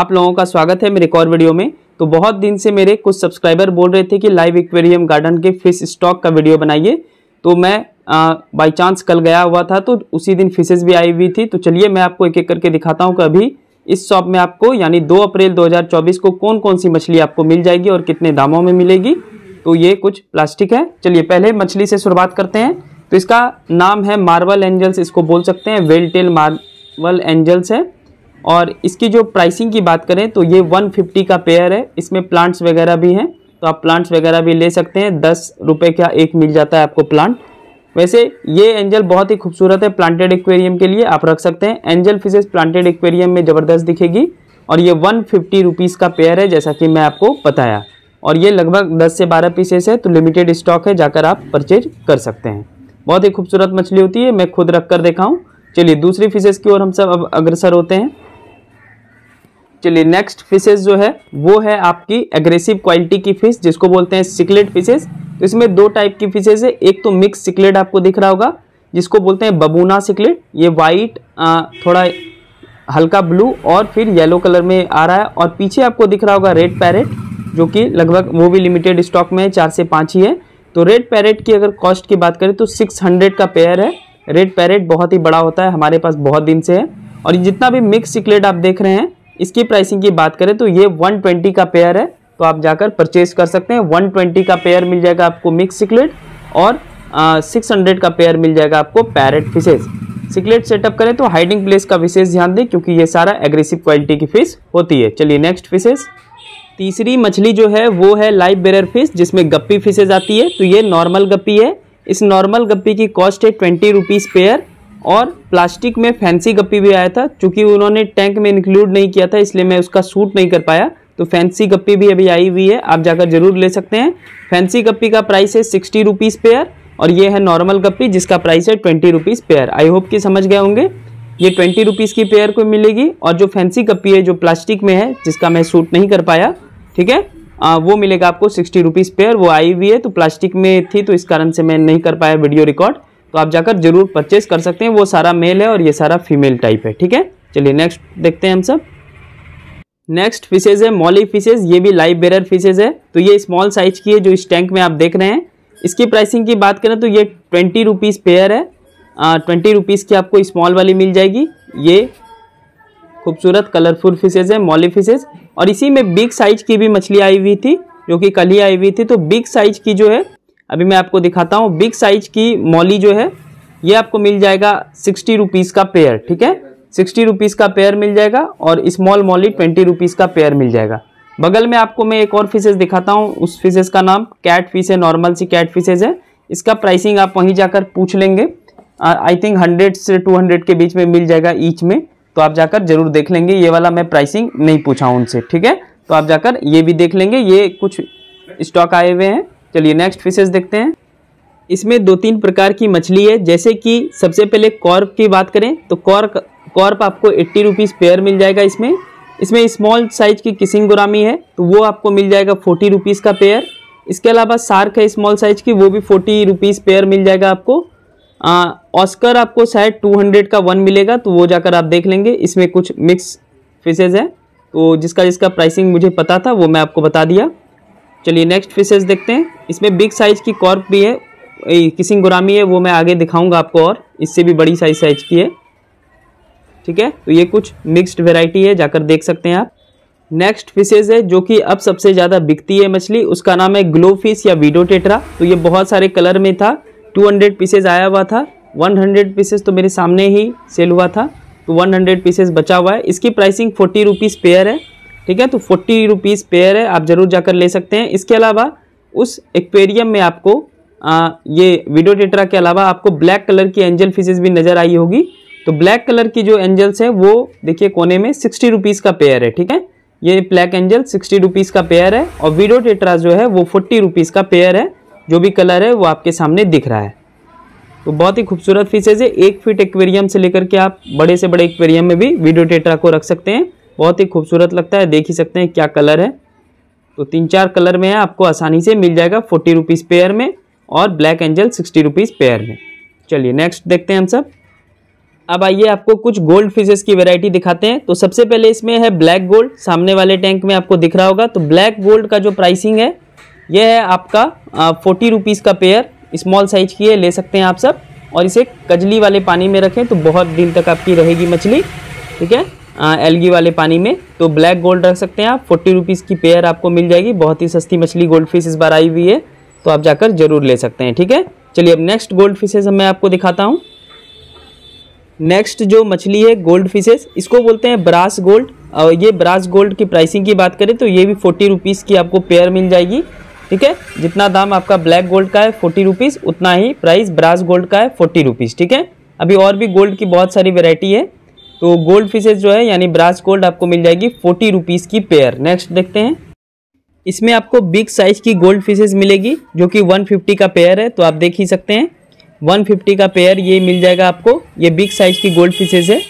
आप लोगों का स्वागत है मेरे एक और वीडियो में तो बहुत दिन से मेरे कुछ सब्सक्राइबर बोल रहे थे कि लाइव एक्वेरियम गार्डन के फिश स्टॉक का वीडियो बनाइए तो मैं बाई चांस कल गया हुआ था तो उसी दिन फिशेज भी आई हुई थी तो चलिए मैं आपको एक एक करके दिखाता हूँ कि अभी इस शॉप में आपको यानी दो अप्रैल दो को कौन कौन सी मछली आपको मिल जाएगी और कितने दामों में मिलेगी तो ये कुछ प्लास्टिक है चलिए पहले मछली से शुरुआत करते हैं तो इसका नाम है मार्बल एंजल्स इसको बोल सकते हैं वेल टेल मार्बल एंजल्स है और इसकी जो प्राइसिंग की बात करें तो ये 150 का पेयर है इसमें प्लांट्स वगैरह भी हैं तो आप प्लांट्स वगैरह भी ले सकते हैं दस रुपये का एक मिल जाता है आपको प्लांट वैसे ये एंजल बहुत ही खूबसूरत है प्लांटेड एक्वेरियम के लिए आप रख सकते हैं एंजल फिशेज प्लांटेड एक्वेरियम में ज़बरदस्त दिखेगी और ये वन फिफ्टी रुपीज़ का पेयर है जैसा कि मैं आपको बताया और ये लगभग दस से बारह पीसेस है तो लिमिटेड स्टॉक है जाकर आप परचेज कर सकते हैं बहुत ही खूबसूरत मछली होती है मैं खुद रख कर देखा हूँ चलिए दूसरी फिशेज़ की ओर हम सब अब अग्रसर होते हैं चलिए नेक्स्ट फिशेज जो है वो है आपकी एग्रेसिव क्वालिटी की फिश जिसको बोलते हैं सिकलेट फिशेज तो इसमें दो टाइप की फिशेज है एक तो मिक्स सिकलेट आपको दिख रहा होगा जिसको बोलते हैं बबूना सिकलेट ये वाइट थोड़ा हल्का ब्लू और फिर येलो कलर में आ रहा है और पीछे आपको दिख रहा होगा रेड पैरेट जो कि लगभग वो भी लिमिटेड स्टॉक में है चार से पाँच ही है तो रेड पैरेट की अगर कॉस्ट की बात करें तो सिक्स हंड्रेड का पेयर है रेड पैरेट बहुत ही बड़ा होता है हमारे पास बहुत दिन से है और जितना भी मिक्स सिकलेट आप देख रहे हैं इसकी प्राइसिंग की बात करें तो ये 120 का पेयर है तो आप जाकर परचेज कर सकते हैं 120 का पेयर मिल जाएगा आपको मिक्स सिकलेट और सिक्स हंड्रेड का पेयर मिल जाएगा आपको पैरट फिशेज सिकलेट सेटअप करें तो हाइडिंग प्लेस का विशेष ध्यान दें क्योंकि ये सारा एग्रेसिव क्वालिटी की फिश होती है चलिए नेक्स्ट फिशेज तीसरी मछली जो है वो है लाइव बेरर फिश जिसमें गप्पी फिशेज आती है तो ये नॉर्मल गप्पी है इस नॉर्मल गप्पी की कॉस्ट है ट्वेंटी रुपीज़ पेयर और प्लास्टिक में फैंसी गप्पी भी आया था चूँकि उन्होंने टैंक में इंक्लूड नहीं किया था इसलिए मैं उसका सूट नहीं कर पाया तो फैंसी गप्पी भी अभी आई हुई है आप जाकर जरूर ले सकते हैं फैंसी गप्पी का प्राइस है सिक्सटी रुपीज़ पेयर और ये है नॉर्मल गप्पी जिसका प्राइस है twenty rupees pair I hope कि समझ गए होंगे ये ट्वेंटी रुपीज़ की पेयर को मिलेगी और जो फैंसी गप्पी है जो प्लास्टिक में है जिसका मैं सूट नहीं कर पाया ठीक है आ, वो मिलेगा आपको सिक्सटी रुपीज़ पेयर वो आई हुई है तो प्लास्टिक में थी तो इस कारण से मैं नहीं कर पाया वीडियो रिकॉर्ड तो आप जाकर जरूर परचेज कर सकते हैं वो सारा मेल है और ये सारा फीमेल टाइप है ठीक है चलिए नेक्स्ट देखते हैं हम सब नेक्स्ट फिशेज है मॉली फिशेज ये भी लाइव बेरर फिशेज है तो ये स्मॉल साइज की है जो इस टैंक में आप देख रहे हैं इसकी प्राइसिंग की बात करें तो ये ट्वेंटी रुपीज़ पेयर है ट्वेंटी रुपीज़ की आपको स्मॉल वाली मिल जाएगी ये खूबसूरत कलरफुल फिशेज है मॉली फिशेज और इसी में बिग साइज की भी मछली आई हुई थी जो कि कल ही आई हुई थी तो बिग साइज की जो है अभी मैं आपको दिखाता हूँ बिग साइज की मॉली जो है ये आपको मिल जाएगा सिक्सटी रुपीज़ का पेयर ठीक है सिक्सटी रुपीज़ का पेयर मिल जाएगा और स्मॉल मॉली ट्वेंटी रुपीज़ का पेयर मिल जाएगा बगल में आपको मैं एक और फिशेज दिखाता हूँ उस फिशेज का नाम कैट फिश है नॉर्मल सी कैट फिशेज है इसका प्राइसिंग आप वहीं जाकर पूछ लेंगे आई थिंक हंड्रेड से टू हंड्रेड के बीच में मिल जाएगा ईच में तो आप जाकर जरूर देख लेंगे ये वाला मैं प्राइसिंग नहीं पूछा उनसे ठीक है तो आप जाकर ये भी देख लेंगे ये कुछ स्टॉक आए हुए हैं चलिए नेक्स्ट फिशेज देखते हैं इसमें दो तीन प्रकार की मछली है जैसे कि सबसे पहले कॉर्प की बात करें तो कॉर्क कॉर्प आपको एट्टी रुपीज़ पेयर मिल जाएगा इसमें इसमें स्मॉल साइज की किसिंग गुरामी है तो वो आपको मिल जाएगा फोर्टी रुपीज़ का पेयर इसके अलावा सार्क है स्मॉल साइज की वो भी फोर्टी रुपीज़ पेयर मिल जाएगा आपको ऑस्कर आपको शायद टू हंड्रेड का वन मिलेगा तो वो जाकर आप देख लेंगे इसमें कुछ मिक्स फिशेज़ हैं तो जिसका जिसका प्राइसिंग मुझे पता था वो मैं आपको बता दिया चलिए नेक्स्ट फिशेज देखते हैं इसमें बिग साइज़ की कॉर्प भी है किसिंग गुरामी है वो मैं आगे दिखाऊंगा आपको और इससे भी बड़ी साइज साइज की है ठीक है तो ये कुछ मिक्स्ड वेराइटी है जाकर देख सकते हैं आप नेक्स्ट फिशेज है जो कि अब सबसे ज़्यादा बिकती है मछली उसका नाम है ग्लो फिश या वीडो तो ये बहुत सारे कलर में था हंड्रेड पीसेज आया हुआ था हंड्रेड पीसेज तो मेरे सामने ही सेल हुआ था तो 100 पीसेज बचा हुआ है इसकी प्राइसिंग फोर्टी रुपीज़ पेयर है ठीक है तो फोर्टी रुपीज़ पेयर है आप ज़रूर जाकर ले सकते हैं इसके अलावा उस एक्वेरियम में आपको आ, ये विडो टेटरा के अलावा आपको ब्लैक कलर की एंजल फिशेज भी नज़र आई होगी तो ब्लैक कलर की जो एंजल्स है वो देखिए कोने में सिक्सटी रुपीज़ का पेयर है ठीक है ये ब्लैक एंजल सिक्सटी रुपीज़ का पेयर है और विडो टेटरा जो है वो फोर्टी रुपीज़ का पेयर है जो भी कलर है वो आपके सामने दिख रहा है तो बहुत ही खूबसूरत फिशेज है एक फिट एक्वेरियम से लेकर के आप बड़े से बड़े एक्वेरियम में भी वीडियो टेट्रा को रख सकते हैं बहुत ही खूबसूरत लगता है देख ही सकते हैं क्या कलर है तो तीन चार कलर में है आपको आसानी से मिल जाएगा फोर्टी रुपीज़ पेयर में और black angel sixty rupees pair में चलिए नेक्स्ट देखते हैं हम सब अब आइए आपको कुछ गोल्ड फिशेस की वैरायटी दिखाते हैं तो सबसे पहले इसमें है ब्लैक गोल्ड सामने वाले टैंक में आपको दिख रहा होगा तो ब्लैक गोल्ड का जो प्राइसिंग है यह है आपका फोर्टी रुपीज़ का पेयर स्मॉल साइज की है ले सकते हैं आप सब और इसे कजली वाले पानी में रखें तो बहुत दिन तक आपकी रहेगी मछली ठीक है एलगी वाले पानी में तो ब्लैक गोल्ड रख सकते हैं आप फोर्टी रुपीज़ की पेयर आपको मिल जाएगी बहुत ही सस्ती मछली गोल्ड फिश इस बार आई हुई है तो आप जाकर ज़रूर ले सकते हैं ठीक है चलिए अब नेक्स्ट गोल्ड फिशेज मैं आपको दिखाता हूँ नेक्स्ट जो मछली है गोल्ड फिशेज इसको बोलते हैं ब्रास गोल्ड और ये ब्रास गोल्ड की प्राइसिंग की बात करें तो ये भी फोर्टी रुपीज़ की आपको पेयर मिल जाएगी ठीक है जितना दाम आपका ब्लैक गोल्ड का है फोर्टी रुपीज़ उतना ही प्राइस ब्रास गोल्ड का है फोर्टी रुपीज़ ठीक है अभी और भी गोल्ड की बहुत सारी वेराइटी है तो गोल्ड फिशेज जो है यानी ब्रास गोल्ड आपको मिल जाएगी फोर्टी रुपीज़ की पेयर नेक्स्ट देखते हैं इसमें आपको बिग साइज की गोल्ड फिशेज मिलेगी जो कि 150 का पेयर है तो आप देख ही सकते हैं 150 का पेयर ये मिल जाएगा आपको ये बिग साइज की गोल्ड फिशेज है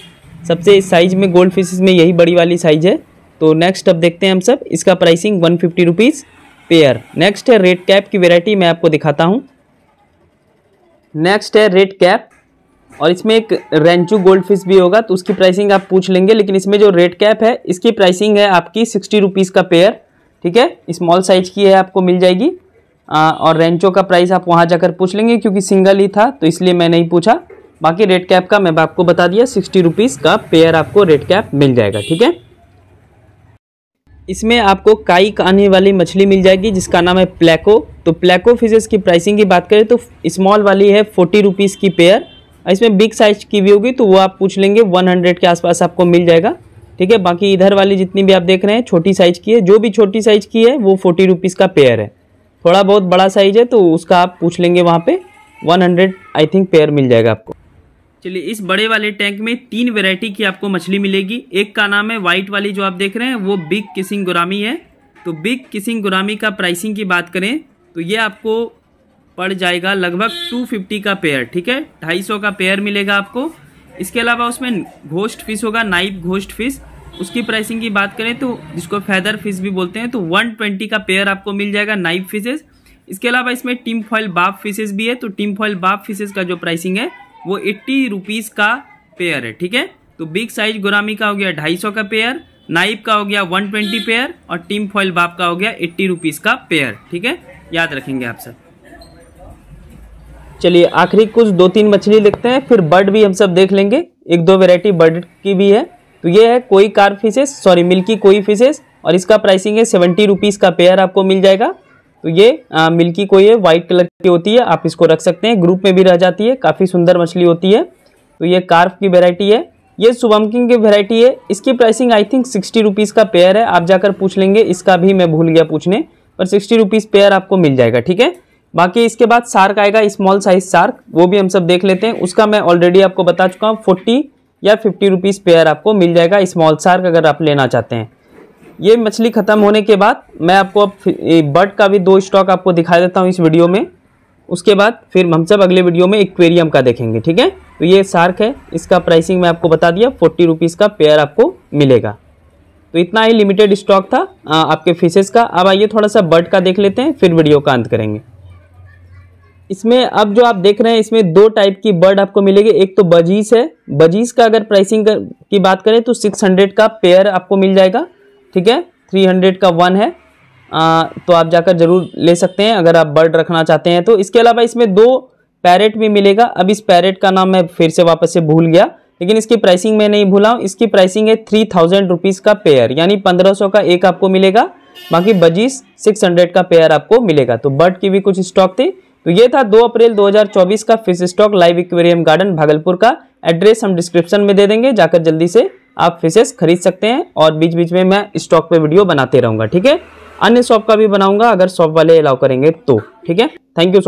सबसे इस साइज में गोल्ड फिशेज में यही बड़ी वाली साइज है तो नेक्स्ट अब देखते हैं हम सब इसका pricing one fifty pair next है रेड कैप की वेराइटी मैं आपको दिखाता हूँ नेक्स्ट है रेड कैप और इसमें एक रेंचू गोल्ड फिश भी होगा तो उसकी प्राइसिंग आप पूछ लेंगे लेकिन इसमें जो रेड कैप है इसकी प्राइसिंग है आपकी सिक्सटी रुपीज़ का पेयर ठीक है स्मॉल साइज की है आपको मिल जाएगी आ, और रेंचो का प्राइस आप वहाँ जाकर पूछ लेंगे क्योंकि सिंगल ही था तो इसलिए मैं नहीं पूछा बाकी रेड कैप का मैं आपको बता दिया सिक्सटी रुपीज़ का पेयर आपको रेड कैप मिल जाएगा ठीक है इसमें आपको काई आने वाली मछली मिल जाएगी जिसका नाम है प्लेको तो प्लेको फिशेस की प्राइसिंग की बात करें तो स्मॉल वाली है फोर्टी रुपीज़ की पेयर इसमें बिग साइज की भी होगी तो वो आप पूछ लेंगे 100 के आसपास आपको मिल जाएगा ठीक है बाकी इधर वाली जितनी भी आप देख रहे हैं छोटी साइज की है जो भी छोटी साइज की है वो फोर्टी रुपीज़ का पेयर है थोड़ा बहुत बड़ा साइज है तो उसका आप पूछ लेंगे वहाँ पे 100 आई थिंक पेयर मिल जाएगा आपको चलिए इस बड़े वाले टैंक में तीन वेरायटी की आपको मछली मिलेगी एक का नाम है वाइट वाली जो आप देख रहे हैं वो बिग किसिंग गुरामी है तो बिग किसिंग गुरामी का प्राइसिंग की बात करें तो ये आपको पड़ जाएगा लगभग 250 का पेयर ठीक है 250 का पेयर मिलेगा आपको इसके अलावा उसमें घोस्ट फिश होगा नाइप घोस्ट फिश उसकी प्राइसिंग की बात करें तो जिसको फैदर फिश भी बोलते हैं तो 120 का पेयर आपको मिल जाएगा नाइप फिशेज इसके अलावा इसमें टीम फॉइल बाप फिशेज भी है तो टीम फॉइल बाप फिशेज का जो प्राइसिंग है वो एट्टी रुपीज़ का पेयर है ठीक है तो बिग साइज गुरामी का हो गया ढाई सौ का पेयर नाइप का हो गया वन ट्वेंटी पेयर और टीम फॉइल बाप का हो गया एट्टी रुपीज़ का पेयर ठीक है याद रखेंगे आप सब चलिए आखिरी कुछ दो तीन मछली देखते हैं फिर बर्ड भी हम सब देख लेंगे एक दो वेरायटी बर्ड की भी है तो ये है koi carp fishes sorry milky koi fishes और इसका प्राइसिंग है सेवेंटी रुपीज़ का पेयर आपको मिल जाएगा तो ये आ, मिल्की कोई है वाइट कलर की होती है आप इसको रख सकते हैं ग्रुप में भी रह जाती है काफ़ी सुंदर मछली होती है तो ये कार्फ की वेरायटी है ये सुबमकिंग की वेरायटी है इसकी pricing I think sixty rupees का पेयर है आप जाकर पूछ लेंगे इसका भी मैं भूल गया पूछने पर सिक्सटी रुपीज़ पेयर आपको मिल जाएगा ठीक है बाकी इसके बाद सार्क आएगा स्मॉल साइज सार्क वो भी हम सब देख लेते हैं उसका मैं ऑलरेडी आपको बता चुका हूँ फोर्टी या फिफ्टी रुपीज़ पेयर आपको मिल जाएगा स्मॉल सार्क अगर आप लेना चाहते हैं ये मछली ख़त्म होने के बाद मैं आपको अब बर्ड का भी दो स्टॉक आपको दिखा देता हूँ इस वीडियो में उसके बाद फिर हम सब अगले वीडियो में एक्वेरियम का देखेंगे ठीक है तो ये सार्क है इसका प्राइसिंग मैं आपको बता दिया फोर्टी रुपीज़ का पेयर आपको मिलेगा तो इतना ही लिमिटेड स्टॉक था आपके फिशेज़ का अब आइए थोड़ा सा बर्ड का देख लेते हैं फिर वीडियो का अंत करेंगे इसमें अब जो आप देख रहे हैं इसमें दो टाइप की बर्ड आपको मिलेगी एक तो बजीस है बजीज का अगर प्राइसिंग की बात करें तो 600 का पेयर आपको मिल जाएगा ठीक है 300 का वन है आ, तो आप जाकर ज़रूर ले सकते हैं अगर आप बर्ड रखना चाहते हैं तो इसके अलावा इसमें दो पैरेट भी मिलेगा अब इस पैरेट का नाम मैं फिर से वापस से भूल गया लेकिन इसकी प्राइसिंग मैं नहीं भूला हूँ इसकी प्राइसिंग है थ्री थाउजेंड रुपीज़ का पेयर यानी पंद्रह सौ का एक आपको मिलेगा बाकी बजीज सिक्स हंड्रेड का पेयर आपको मिलेगा तो बर्ड की भी कुछ स्टॉक थी तो ये था 2 अप्रैल 2024 का fish stock live aquarium garden Bhagalpur का एड्रेस हम डिस्क्रिप्शन में दे देंगे जाकर जल्दी से आप फिशेस खरीद सकते हैं और बीच बीच में मैं स्टॉक पे वीडियो बनाते रहूंगा ठीक है अन्य शॉप का भी बनाऊंगा अगर शॉप वाले अलाउ करेंगे तो ठीक है थैंक यू